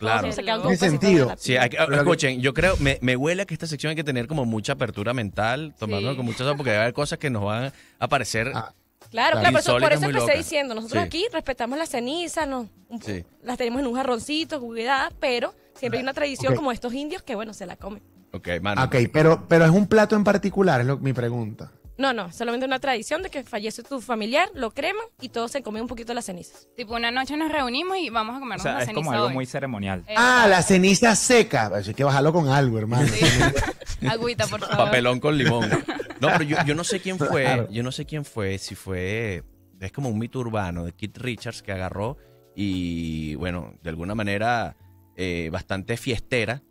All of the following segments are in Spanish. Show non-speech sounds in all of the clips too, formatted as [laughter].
Claro. sentido. Sí, escuchen, yo creo, me, me, huele que esta sección hay que tener como mucha apertura mental, tomándolo con mucha porque va a haber cosas que nos van a aparecer. Ah, claro, claro, por eso, por eso empecé diciendo, nosotros aquí respetamos la ceniza, las tenemos en un jarroncito, juguedadas, pero siempre hay una tradición como estos indios que, bueno, se la comen. Ok, mano. Ok, pero, pero es un plato en particular, es mi pregunta. No, no, solamente una tradición de que fallece tu familiar, lo creman y todos se comen un poquito las cenizas. Tipo, una noche nos reunimos y vamos a comer o sea, es como algo muy ceremonial. Eh, ah, la ceniza seca. Hay que bajarlo con algo, hermano. [laughs] Agüita, por favor. Papelón con limón. No, pero yo, no sé quién fue, yo no sé quién fue, si fue, es como un mito urbano de Kit Richards que agarró y, bueno, de alguna manera eh, bastante fiestera.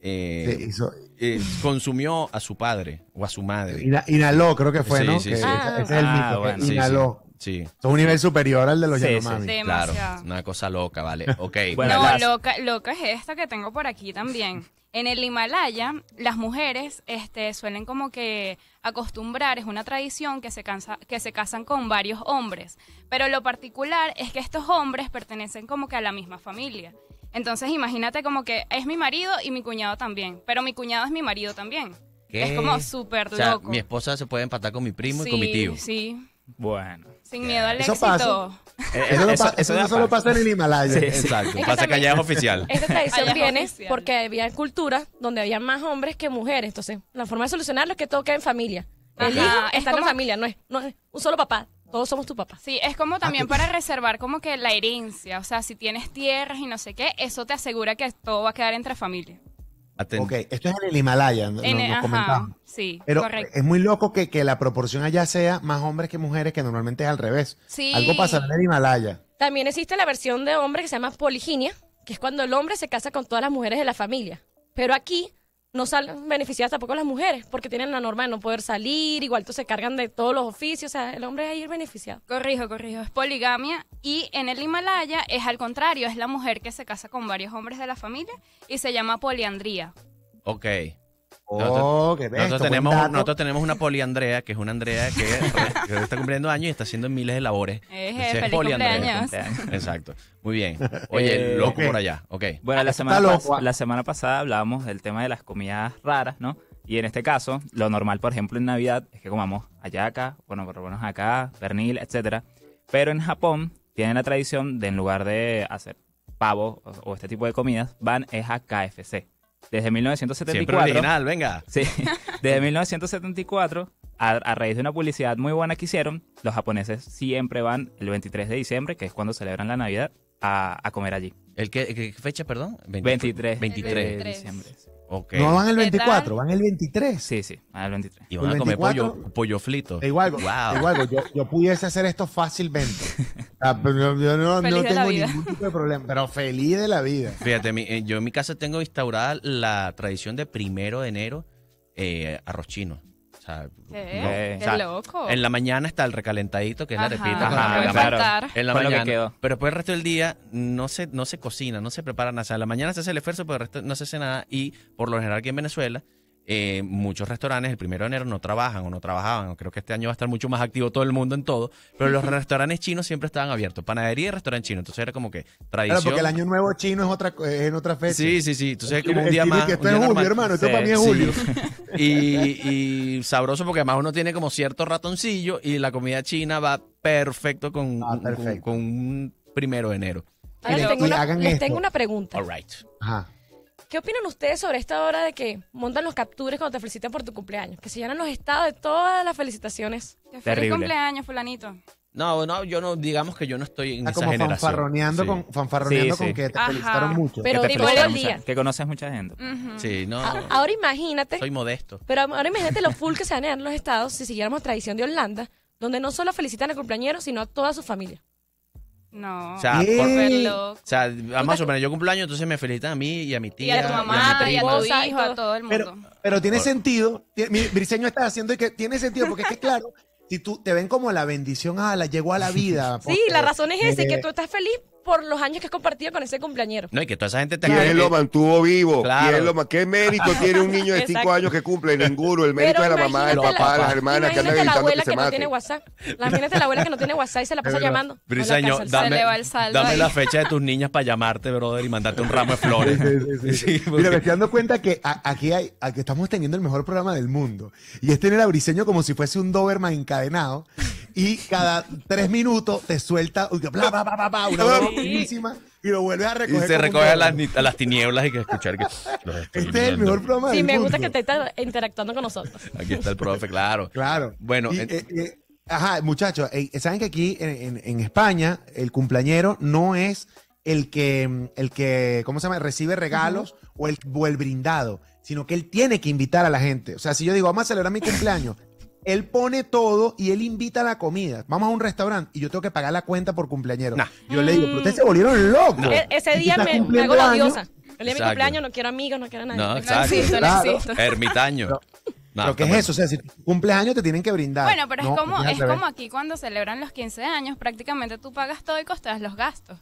Eh, sí, hizo, eh, consumió a su padre o a su madre. inhaló, creo que fue, ¿no? Sí, que sí. es el ah, mito, inhaló. Sí. Es un nivel superior al de los Yanomami. Claro, una cosa loca, vale. [laughs] Ok. bueno, no, loca, es esta que tengo por aquí también. En el Himalaya, las mujeres este, suelen como que acostumbrar, es una tradición que se, que se casan con varios hombres. Pero lo particular es que estos hombres pertenecen como que a la misma familia. Entonces imagínate como que es mi marido y mi cuñado también, pero mi cuñado es mi marido también. Es como súper o sea, Mi esposa se puede empatar con mi primo y con mi tío. Sí. Bueno. Sin miedo al éxito. Eh, eso, no, eh, solo pasa en el Himalaya. Exacto. pasa que oficial. Esta tradición viene porque había culturas donde había más hombres que mujeres. Entonces, la forma de solucionarlo es que todo queda en familia. El está en la familia, no es, no es un solo papá. Todos somos tu papá. Sí, es como también ah, para reservar como que la herencia. O sea, si tienes tierras y no sé qué, eso te asegura que todo va a quedar entre familia. ok, esto es en el Himalaya, en, Sí, Pero correcto. es muy loco que, que, la proporción allá sea más hombres que mujeres, que normalmente es al revés. Sí. Algo pasa en el Himalaya. También existe la versión de hombre que se llama poliginia, que es cuando el hombre se casa con todas las mujeres de la familia. Pero aquí no salen beneficiadas tampoco las mujeres, porque tienen la norma de no poder salir, igual entonces se cargan de todos los oficios, o sea, el hombre es ahí el beneficiado. Corrijo, corrijo, es poligamia y en el Himalaya es al contrario, es la mujer que se casa con varios hombres de la familia y se llama poliandría. Ok. Oh, nosotros, tenemos, nosotros tenemos una poliandrea, que es una Andrea que, está cumpliendo años y está haciendo miles de labores. Es, poliandrea. Exacto. Muy bien. [laughs] Oye, eh, loco por allá. Bueno, la semana, la semana pasada hablábamos del tema de las comidas raras, ¿no? Y en este caso, lo normal, por ejemplo, en Navidad es que comamos ayaca, bueno, por acá, pernil, etc. Pero en Japón tienen la tradición de en lugar de hacer pavo o, este tipo de comidas, van es a KFC. Desde 1974. venga. Sí, [laughs] desde 1974, a, raíz de una publicidad muy buena que hicieron, los japoneses siempre van el 23 de diciembre, que es cuando celebran la Navidad, a, a comer allí. ¿El qué, fecha, perdón? 23. 23. De diciembre. No van el 24, van el 23. Sí, sí, van el 23. Y van a comer pollo, pollo frito. Igual. yo, yo, pudiese hacer esto fácilmente. [laughs] Ah, yo no, tengo ningún tipo de problema, pero feliz de la vida. Fíjate, eh, yo en mi casa tengo instaurada la tradición de primero de enero eh, arroz chino. O sea, En la mañana está el recalentadito, que es la repita. la pero después el resto del día no se, no se cocina, no se prepara nada. O sea, en la mañana se hace el esfuerzo, pero el resto no se hace nada. Y por lo general aquí en Venezuela eh, muchos restaurantes el primero de enero no trabajan o no trabajaban. Creo que este año va a estar mucho más activo todo el mundo en todo. Pero los restaurantes chinos siempre estaban abiertos. Panadería y restaurante chino. Entonces era como que tradición. Claro, porque el año nuevo chino es otra, es en otra fecha. Sí, sí, sí. Entonces es eh, como un eh, día más. esto es julio, hermano. Esto para mí es julio. [laughs] Y, sabroso porque además uno tiene como cierto ratoncillo y la comida china va perfecto con, ah, con, un primero de enero. tengo, una, tengo una pregunta. All right. Ajá. ¿Qué opinan ustedes sobre esta hora de que montan los captures cuando te felicitan por tu cumpleaños? Que se llenan los estados de todas las felicitaciones. feliz cumpleaños, fulanito. No, no, yo no, digamos que yo no estoy en fanfarroneando, con, que te felicitaron mucho. Pero Que día. Que conoces mucha gente. Ahora imagínate soy modesto. Pero ahora imagínate lo full que se van los estados si siguiéramos tradición de Holanda, donde no solo felicitan al cumpleañero, sino a toda su familia. No. O sea, por, o sea más o menos yo cumplo año entonces me felicitan a mí y a mi tía. Y a tu mamá, y a, y a a todo el mundo. Pero, tiene sentido, mi, Briseño está haciendo que tiene sentido, porque es que claro, si tú te ven como la bendición, a la llegó a la vida. [laughs] Sí, pues, la razón es esa, es que eh, tú estás feliz por los años que he compartido con ese cumpleañero. No, y que toda esa gente te ¿Quién lo mantuvo vivo? ¿Qué mérito tiene un niño de 5 años que cumple? Ninguno. El mérito de la mamá, el papá, las hermanas que andan la abuela que, no tiene WhatsApp. de la abuela que no tiene WhatsApp y se la pasa llamando. Briseño, dame, la fecha de tus niñas para llamarte, brother, y mandarte un ramo de flores. sí, sí, [laughs] Mira, me estoy dando cuenta que aquí, hay, aquí estamos teniendo el mejor programa del mundo. Y es tener a Briseño como si fuese un Doberman encadenado y cada tres minutos te suelta una voz y lo vuelve a recoger. Y se recoge a las, tinieblas y que escuchar que. [laughs] Este es el mejor programa. Sí, me gusta que te estás interactuando con nosotros. Aquí está el profe, claro. Claro. Bueno. Eh, eh, ajá, muchachos, saben que aquí en, España el cumpleañero no es el que, el que, ¿cómo se llama? Recibe regalos o, el, o el brindado, sino que él tiene que invitar a la gente. O sea, si yo digo, vamos a celebrar mi cumpleaños, él pone todo y él invita a la comida. Vamos a un restaurante y yo tengo que pagar la cuenta por cumpleañero. Yo le digo, pero ustedes se volvieron locos. E-, ese día me, hago la diosa. El día de mi cumpleaños no quiero amigos, no quiero nadie. No, No, existo, no existo. Ermitaño. No. pero ¿qué es eso? O sea, si te tienen que brindar. Bueno, pero es, como, es como aquí cuando celebran los 15 años, prácticamente tú pagas todo y costas los gastos.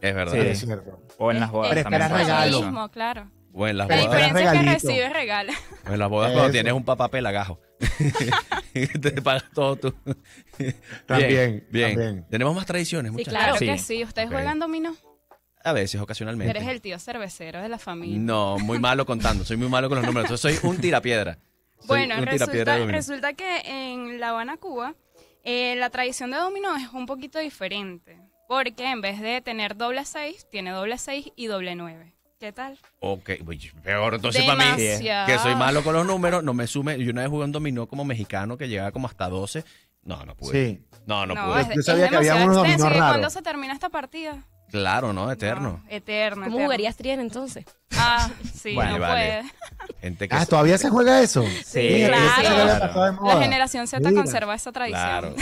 Es verdad. Sí, O en las bodas es, también. regalo. claro. O en las bodas. La diferencia es que recibes regalos. O en las bodas cuando tienes un papá pelagajo. [laughs] te pagas todo tú. también, bien, Tenemos más tradiciones, Sí, claro que sí. ¿Ustedes juegan dominó? A veces, ocasionalmente. Eres el tío cervecero de la familia. No, muy malo contando. Soy muy malo con los números. soy un tirapiedra. Bueno, resulta, que en La Habana, Cuba, eh, la tradición de dominó es un poquito diferente, porque en vez de tener doble seis, tiene doble seis y doble nueve. ¿Qué tal? Ok, pues, peor. Entonces, para mí, que soy malo con los números, no me sume. Yo una vez jugué un dominó como mexicano que llegaba como hasta 12. No, no pude. Sí. No, no, no pude. yo sabía que había unos dominó raros. ¿Cuándo se termina esta partida? Claro, ¿no? Eterno. eterno. ¿Cómo jugarías Trien entonces? Ah, sí, [laughs] no puede. ah, ¿todavía se juega eso? Sí, claro. La generación Z conserva esa tradición.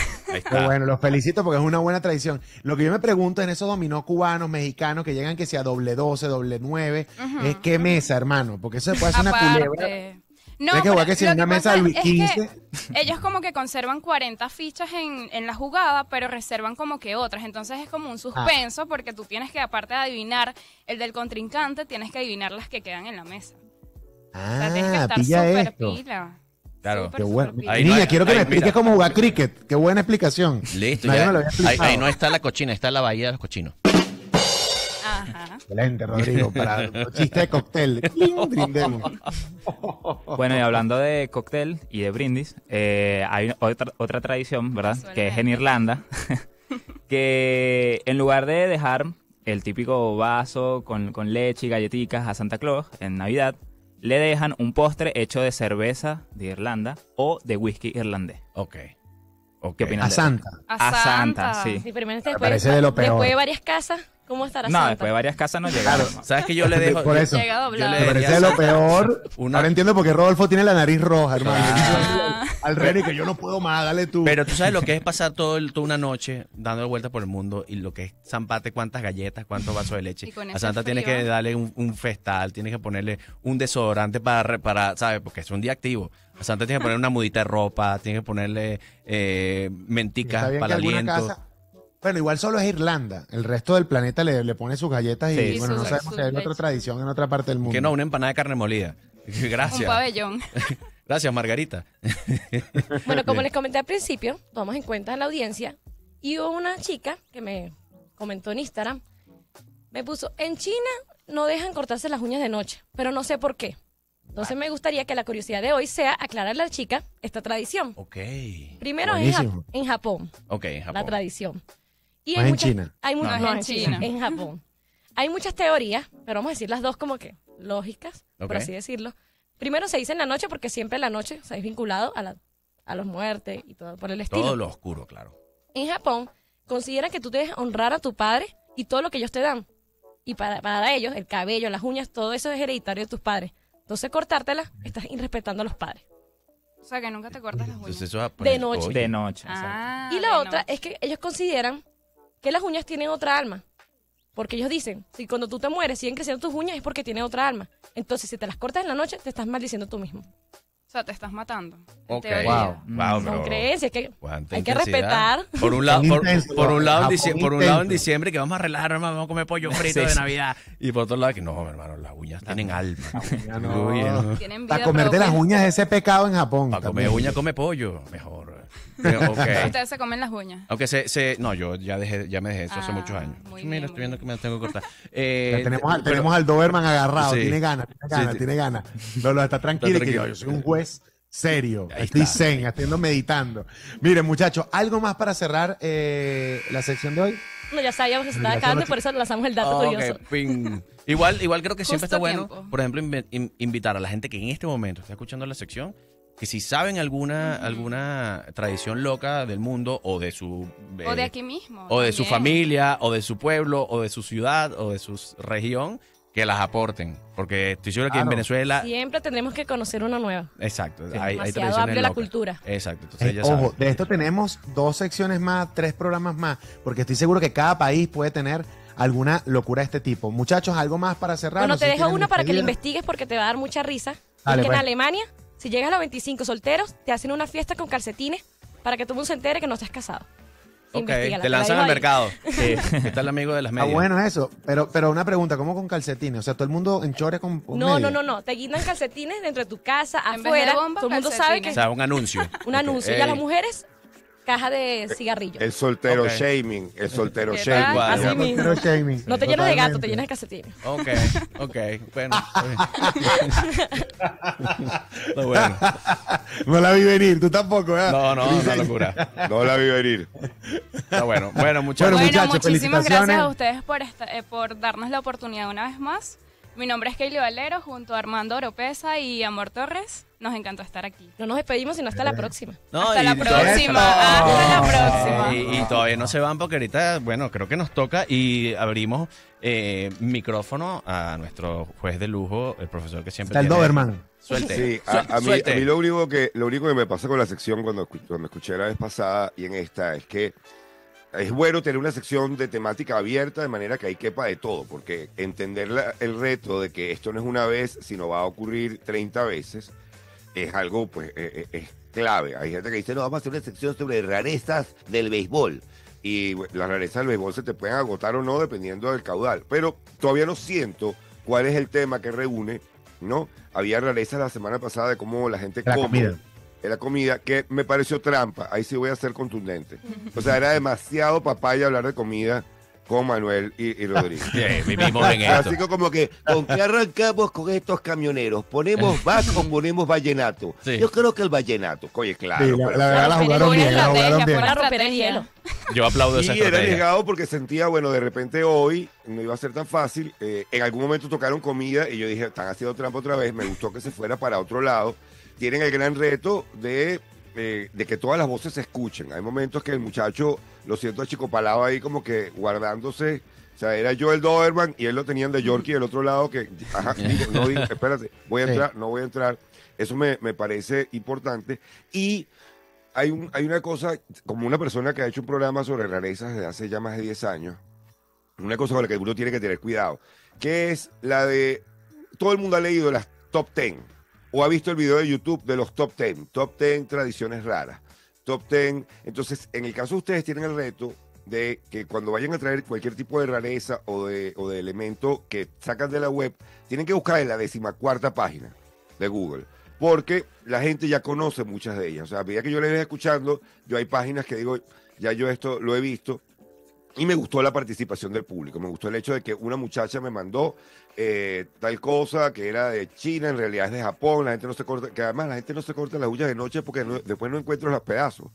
Claro. bueno, los felicito porque es una buena tradición. Lo que yo me pregunto en esos dominó cubanos, mexicanos, que llegan que sea doble 12, doble 9, es qué mesa, hermano, porque eso se puede hacer una culebra no, es que, que si en una mesa ellos como que conservan 40 fichas en, la jugada, pero reservan como que otras. Entonces es como un ah. suspenso porque tú tienes que, aparte de adivinar el del contrincante, tienes que adivinar las que quedan en la mesa. Ah, o tienes que ah, estar pilla esto. Claro. Niña, quiero que me expliques cómo jugar cricket. Qué buena explicación. Listo, ya. ahí, ahí, no está la cochina, está la bahía de los cochinos. Excelente, Rodrigo, para [laughs] chiste de cóctel. [laughs] Bueno, y hablando de cóctel y de brindis, eh, hay otra, otra tradición, ¿verdad? Que es en Irlanda, [laughs] que en lugar de dejar el típico vaso con, leche y galletitas a Santa Claus en Navidad, le dejan un postre hecho de cerveza de Irlanda o de whisky irlandés. Ok. okay. ¿Qué opinas? A Santa. a Santa. sí. parece de Después de varias casas. ¿Cómo estará No, después de varias casas no llegaron. ¿Sabes que yo le [laughs] dejo? Por eso. Me parece lo peor. Ahora entiendo por qué Rodolfo tiene la nariz roja, hermano. Ah. Al, Rey que yo no puedo más, dale tú. Pero tú sabes lo que es pasar toda una noche dando vueltas por el mundo y lo que es zampate cuántas galletas, cuántos vasos de leche. A Santa tiene que darle un, festal, tiene que ponerle un desodorante para, para, ¿sabes? Porque es un día activo. A Santa tiene que poner una mudita de ropa, tiene que ponerle eh, menticas para aliento. Bueno, igual solo es Irlanda. El resto del planeta le, pone sus galletas y, bueno, no sabemos si hay otra tradición en otra parte del mundo. Que no, una empanada de carne molida. [laughs] [laughs] Gracias. Un pabellón. [laughs] Gracias, Margarita. Bueno, como les comenté al principio, tomamos en cuenta la audiencia. Y hubo una chica que me comentó en Instagram, me puso, en China no dejan cortarse las uñas de noche, pero no sé por qué. Entonces me gustaría que la curiosidad de hoy sea aclararle a la chica esta tradición. Ok. Primero en, Japón. en Japón, Ok, la tradición hay en China. Hay en China. En Japón. Hay muchas teorías, pero vamos a decir las dos como que lógicas, por así decirlo. Primero se dice en la noche porque siempre en la noche o se es vinculado a, los muertes y todo por el estilo. Todo lo oscuro, claro. En Japón consideran que tú debes honrar a tu padre y todo lo que ellos te dan. Y para, ellos, el cabello, las uñas, todo eso es hereditario de tus padres. Entonces, cortártela estás irrespetando a los padres. O sea, que nunca te cortas las uñas. de noche. De noche. y la ah, otra es que ellos consideran que las uñas tienen otra alma. Porque ellos dicen, si cuando tú te mueres siguen creciendo tus uñas es porque tienen otra alma. Entonces, si te las cortas en la noche, te estás maldiciendo tú mismo. O sea, te estás matando. Ok. Wow. wow Son creencias que hay que respetar. Por un lado, por, un lado, en por un lado en diciembre que vamos a relajar, vamos a comer pollo frito de Navidad. Y por otro lado que no, hermano, las uñas tienen alma. [laughs] Tienen vida Para comerte las uñas es ese pecado en Japón. Para comer uña come pollo, mejor. [laughs] [laughs] Ustedes se comen las uñas. Aunque se, se, no, yo ya dejé, ya me dejé eso hace ah, muchos años. Mira, estoy viendo que me tengo que cortar. [laughs] Eh, tenemos, al, tenemos al Doberman agarrado, tiene ganas, tiene ganas, tiene ganas. No, lo está tranquilo, que yo, soy un juez serio, estoy zen, estoy meditando. Miren, muchachos, ¿algo más para cerrar eh, la sección de hoy? No, ya sabíamos que se estaba acabando, por eso lanzamos el dato curioso. Igual, igual creo que siempre está bueno, por ejemplo, invitar a la gente que en este momento está escuchando la sección que si saben alguna, alguna tradición loca del mundo o de su... Eh, o de aquí mismo. O de su familia, o de su pueblo, o de su ciudad, o de su región, que las aporten. Porque estoy seguro que en Venezuela... Siempre tendremos que conocer una nueva. Exacto. hay, hay la cultura. Exacto. ojo, de esto tenemos dos secciones más, tres programas más, porque estoy seguro que cada país puede tener alguna locura de este tipo. Muchachos, algo más para cerrar. Bueno, te dejo una para que la investigues porque te va a dar mucha risa. es que en Alemania si llegas a los 25 solteros, te hacen una fiesta con calcetines para que todo el mundo se entere que no estás casado. Ok, te lanzan al mercado. [laughs] Sí. ¿Qué amigo de las medias? Ah, bueno eso. Pero, pero una pregunta, ¿cómo con calcetines? O sea, todo el mundo en con, No, no, no, no. Te guindan calcetines dentro de tu casa, afuera. todo el mundo sabe que... O sea, un anuncio. [laughs] un anuncio. Y a las mujeres caja de cigarrillos. El soltero shaming, el soltero shaming. No te llenas de gato, te llenas de casetín. Ok, ok. Bueno. [laughs] bueno. No la vi venir, tú tampoco, ¿eh? No, no, una locura. No la vi venir. Está bueno. Bueno, muchachos. Bueno, muchísimas gracias a ustedes por, eh, por darnos la oportunidad una vez más. Mi nombre es Kaylee Valero, junto a Armando Oropesa y Amor Torres. Nos encantó estar aquí. No nos despedimos, sino hasta la próxima. No, hasta la próxima. Hasta la próxima. Y, todavía no se van porque ahorita, bueno, creo que nos toca y abrimos eh, micrófono a nuestro juez de lujo, el profesor que siempre. Está el Doberman. Suelte. Sí, a, mí, lo único que lo único que me pasa con la sección cuando, cuando escuché la vez pasada y en esta es que es bueno tener una sección de temática abierta de manera que ahí quepa de todo, porque entender el reto de que esto no es una vez, sino va a ocurrir 30 veces, es algo, pues, e, e, es, clave. Hay gente que dice, no, vamos a hacer una sección sobre rarezas del béisbol. Y las rarezas del béisbol se te pueden agotar o no dependiendo del caudal. Pero todavía no siento cuál es el tema que reúne, ¿no? Había rarezas la semana pasada de cómo la gente come. Era la comida que me pareció trampa. Ahí sí voy a ser contundente. O sea, era demasiado papaya hablar de comida con Manuel y, Rodríguez. [laughs] Así que como que, ¿con qué arrancamos con estos camioneros? ¿Ponemos [laughs] vac o ponemos vallenato? Yo creo que el vallenato, oye, claro. la, la, verdad la jugaron bien, [laughs] Yo aplaudo sí, esa era llegado porque sentía, bueno, de repente hoy no iba a ser tan fácil. Eh, en algún momento tocaron comida y yo dije, están haciendo trampa otra vez. Me gustó que se fuera para otro lado tienen el gran reto de, eh, de que todas las voces se escuchen. Hay momentos que el muchacho, lo siento, Chico palado ahí como que guardándose. O sea, era yo el Doberman y él lo tenían de Yorkie del otro lado que, ajá, [laughs] no espérate, voy a entrar, no voy a entrar. Eso me, parece importante. Y hay, un, hay una cosa, como una persona que ha hecho un programa sobre rarezas desde hace ya más de 10 años, una cosa con la que uno tiene que tener cuidado, que es la de, todo el mundo ha leído las top 10 o ha visto el video de YouTube de los top 10, top 10 tradiciones raras, top 10. Entonces, en el caso de ustedes tienen el reto de que cuando vayan a traer cualquier tipo de rareza o de, elemento que sacan de la web, tienen que buscar en la decimacuarta página de Google. Porque la gente ya conoce muchas de ellas. O sea, a medida que yo les voy escuchando, yo hay páginas que digo, ya yo esto lo he visto, y me gustó la participación del público, me gustó el hecho de que una muchacha me mandó eh, tal cosa que era de China, en realidad es de Japón, la gente no se corta, que además la gente no se corta las uñas de noche porque después no encuentro los pedazos.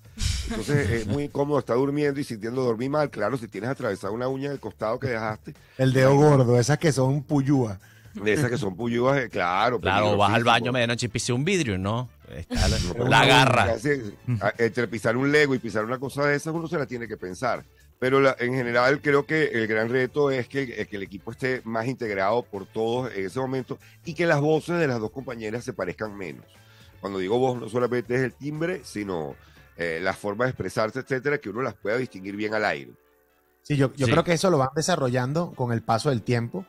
Entonces es muy incómodo estar durmiendo y sintiendo dormir mal, claro, si tienes atravesado una uña del costado que dejaste. El dedo gordo, esas que son puyúa. De esas que son puyúas, eh, claro. Claro, vas al baño medianoche y pise un vidrio, ¿no? la, garra. entre pisar un lego y pisar una cosa de esas, uno se la tiene que pensar. Pero en general creo que el gran reto es eh, que, el equipo esté más integrado por todos en ese momento y que las voces de las dos compañeras se parezcan menos. Cuando digo voz no solamente es el timbre, sino eh, la forma de expresarse, etcétera, que uno las pueda distinguir bien al aire. Sí, yo, yo creo que eso lo van desarrollando con el paso del tiempo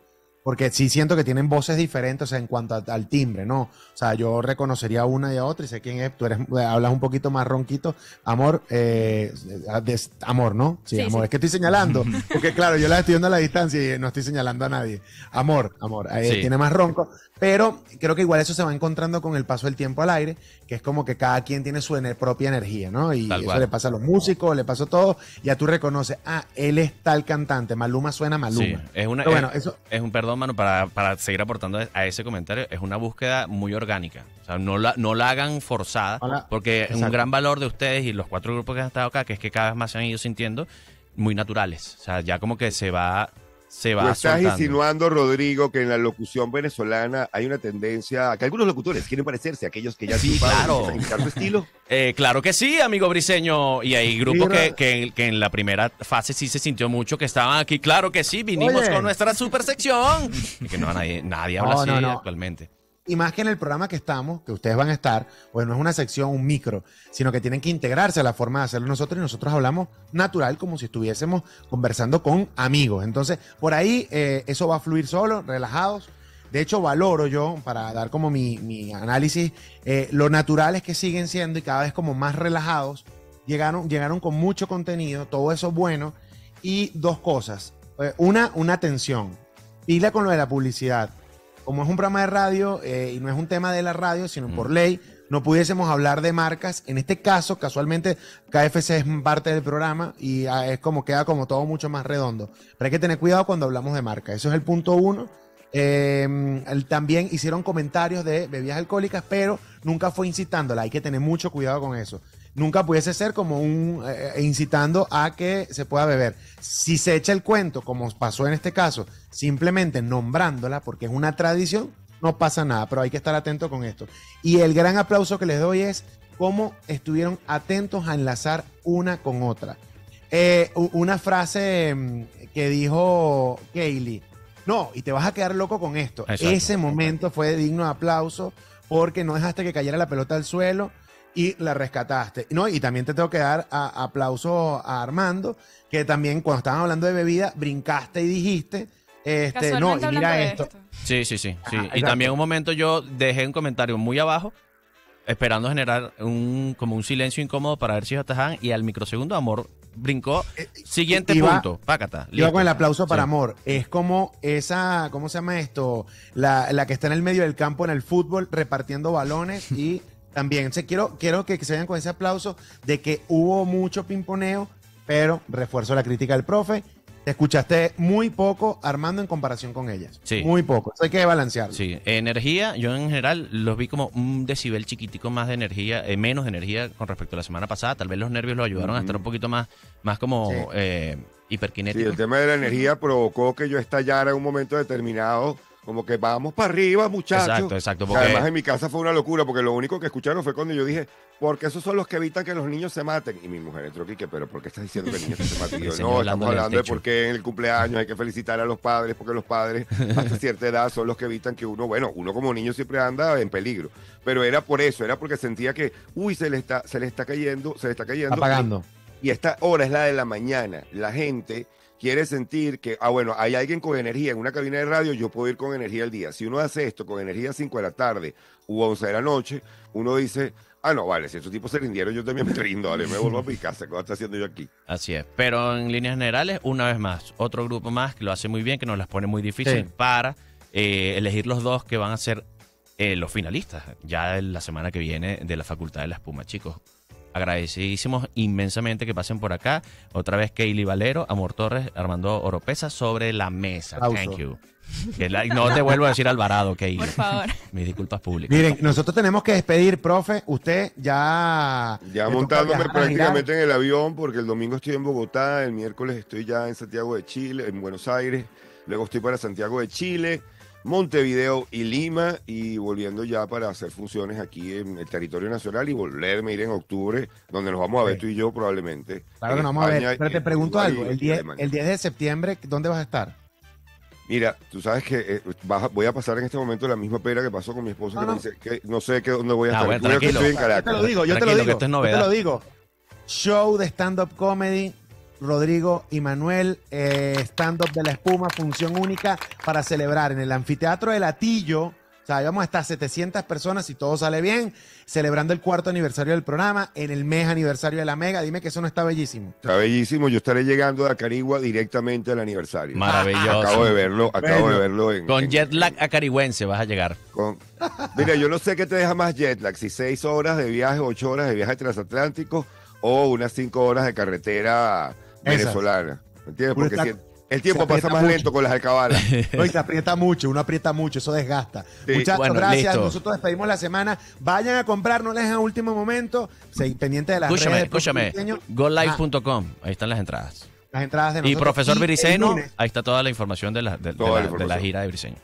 porque sí siento que tienen voces diferentes en cuanto al timbre, ¿no? O sea, yo reconocería a una y a otra y sé quién es, tú eres, eh, hablas un poquito más ronquito, amor, eh, amor, ¿no? Sí, amor, es que estoy señalando, porque claro, yo la estoy viendo a la distancia y no estoy señalando a nadie. Amor, amor, eh, tiene más ronco, pero creo que igual eso se va encontrando con el paso del tiempo al aire, que es como que cada quien tiene su propia energía, ¿no? Y eso le pasa a los músicos, le pasa a todo. Ya tú reconoces, ah, él es tal cantante, Maluma suena Maluma. Sí, es un perdón, mano, para, para, seguir aportando a ese comentario, es una búsqueda muy orgánica. O sea, no la, no la hagan forzada, porque es un gran valor de ustedes y los cuatro grupos que han estado acá, que es que cada vez más se han ido sintiendo muy naturales. O sea, ya como que se va se va. estás insinuando, Rodrigo, que en la locución venezolana hay una tendencia a que algunos locutores quieren parecerse a aquellos que ya sí, claro. estilo. [laughs] Eh, claro que sí, amigo briseño. Y hay grupos que, en la primera fase sí se sintió mucho que estaban aquí. Claro que sí, vinimos con nuestra super sección. [laughs] que no, nadie, habla así actualmente y más que en el programa que estamos, que ustedes van a estar, pues no es una sección, un micro, sino que tienen que integrarse a la forma de hacerlo nosotros y nosotros hablamos natural como si estuviésemos conversando con amigos. Entonces, por ahí eh, eso va a fluir solo, relajados. De hecho, valoro yo, para dar como mi, análisis, eh, lo naturales que siguen siendo y cada vez como más relajados. Llegaron, llegaron con mucho contenido, todo eso bueno. Y dos cosas. Eh, una, una atención. Pila con lo de la publicidad como es un programa de radio eh, y no es un tema de la radio, sino por mm. ley, no pudiésemos hablar de marcas. En este caso, casualmente, KFC es parte del programa y ah, es como queda como todo mucho más redondo. Pero hay que tener cuidado cuando hablamos de marcas. Eso es el punto uno. Em, también hicieron comentarios de bebidas alcohólicas, pero nunca fue incitándola. Hay que tener mucho cuidado con eso nunca pudiese ser como un eh, eh, incitando a que se pueda beber. Si se echa el cuento, como pasó en este caso, simplemente nombrándola, porque es una tradición, no pasa nada, pero hay que estar atento con esto. Y el gran aplauso que les doy es cómo estuvieron atentos a enlazar una con otra. Eh, una frase mm, que dijo Kaylee, no, y te vas a quedar loco con esto. Ese momento fue digno de aplauso porque no dejaste que cayera la pelota al suelo y la rescataste. ¿no? Y también te tengo que dar aplauso a Armando, que también cuando estaban hablando de bebida, brincaste y dijiste, este, no, y mira esto. Sí, sí, sí. sí. y también un momento yo dejé un comentario muy abajo, esperando generar un como un silencio incómodo para ver si atajan, y al microsegundo Amor brincó. Eh, Siguiente punto, pácata. Yo con el aplauso para Amor. Es como esa, ¿cómo se llama esto? La, la que está en el medio del campo en el fútbol repartiendo balones y... También, se quiero, quiero que, se vayan con ese aplauso de que hubo mucho pimponeo, pero refuerzo la crítica del profe. Te escuchaste muy poco Armando en comparación con ellas. Sí. Muy poco. Eso hay que balancearlo. Sí. Energía, yo en general los vi como un decibel chiquitico más de energía, eh, menos de energía con respecto a la semana pasada. Tal vez los nervios lo ayudaron a estar un poquito más, más como eh, hiperquinético. Sí, el tema de la energía provocó que yo estallara en un momento determinado como que vamos para arriba, muchachos. Exacto, exacto. Además, en mi casa fue una locura, porque lo único que escucharon fue cuando yo dije, porque esos son los que evitan que los niños se maten. Y mi mujer entró, Quique, pero ¿por qué estás diciendo que los niños se [laughs] maten? no, estamos hablando de por qué en el cumpleaños hay que felicitar a los padres, porque los padres hasta [laughs] cierta edad son los que evitan que uno, bueno, uno como niño siempre anda en peligro. Pero era por eso, era porque sentía que, uy, se le está, se le está cayendo, se le está cayendo. Apagando. y esta hora es la de la mañana. La gente quiere sentir que, ah, bueno, hay alguien con energía en una cabina de radio, yo puedo ir con energía al día. Si uno hace esto con energía a 5 de la tarde u 11 de la noche, uno dice, ah, no, vale, si estos tipos se rindieron, yo también me rindo, vale, me vuelvo a mi casa, ¿qué está haciendo yo aquí? Así es, pero en líneas generales, una vez más, otro grupo más que lo hace muy bien, que nos las pone muy difícil para eh, elegir los dos que van a ser eh, los finalistas, ya la semana que viene de la Facultad de la Espuma, chicos agradecidísimos inmensamente que pasen por acá. Otra vez Kaylee Valero, Amor Torres, Armando Oropesa sobre la mesa. Thank you. no te vuelvo a decir Alvarado, Kaylee. Por favor. [laughs] Mis disculpas públicas. Miren, nosotros tenemos que despedir, profe. Usted ya. Ya montándome prácticamente en el avión, porque el domingo estoy en Bogotá, el miércoles estoy ya en Santiago de Chile, en Buenos Aires. Luego estoy para Santiago de Chile Montevideo y Lima y volviendo ya para hacer funciones aquí en el territorio nacional y volverme a ir en octubre, donde nos vamos a ver tú y yo probablemente. pero te pregunto algo, el 10, el 10 de septiembre, ¿dónde vas a estar? Mira, tú sabes que eh, voy a pasar en este momento la misma pera que pasó con mi esposa, que, no. Me dice que no sé que dónde voy a ah, estar. estoy en Yo te lo digo, yo te lo digo. Esto es yo te lo digo. Show de stand-up comedy Rodrigo y Manuel, eh, stand-up de la espuma, función única para celebrar en el anfiteatro de Latillo, O sea, vamos a estar 700 personas, si todo sale bien, celebrando el cuarto aniversario del programa, en el mes aniversario de la Mega. Dime que eso no está bellísimo. Está bellísimo. Yo estaré llegando a Carigua directamente al aniversario. Maravilloso. Acabo de verlo, acabo de verlo. con jet lag vas a llegar. Con, mira, yo no sé qué te deja más jet lag, si seis horas de viaje, ocho horas de viaje transatlántico o unas cinco horas de carretera venezolana. entiendes? Porque el tiempo pasa más lento con las alcabalas. [laughs] No, se aprieta mucho, uno aprieta mucho, eso desgasta. muchachos gracias. Nosotros despedimos la semana. Vayan a comprar, no les último momento. Seguid pendiente de las escúchame, redes. Escúchame, este Ahí están las entradas. Y profesor Viriseno, ahí está toda la información de la, de, la, gira de Viriceno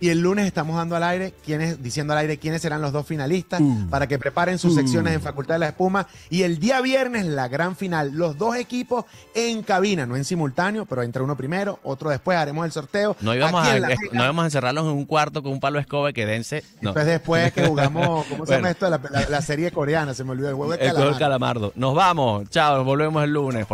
y el lunes estamos dando al aire quiénes, diciendo al aire quiénes serán los dos finalistas mm. para que preparen sus mm. secciones en Facultad de la Espuma. Y el día viernes, la gran final. Los dos equipos en cabina, no en simultáneo, pero entre uno primero, otro después, haremos el sorteo. No íbamos, a, no a encerrarlos en un cuarto con un palo escobe, escoba que dense. después que jugamos, ¿cómo se llama esto? La, serie coreana, se me olvidó el huevo de el calamardo. Nos vamos, chao, nos volvemos el lunes.